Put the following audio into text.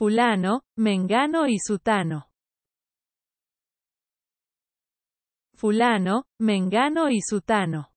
fulano, mengano y sutano. Fulano, mengano y sutano.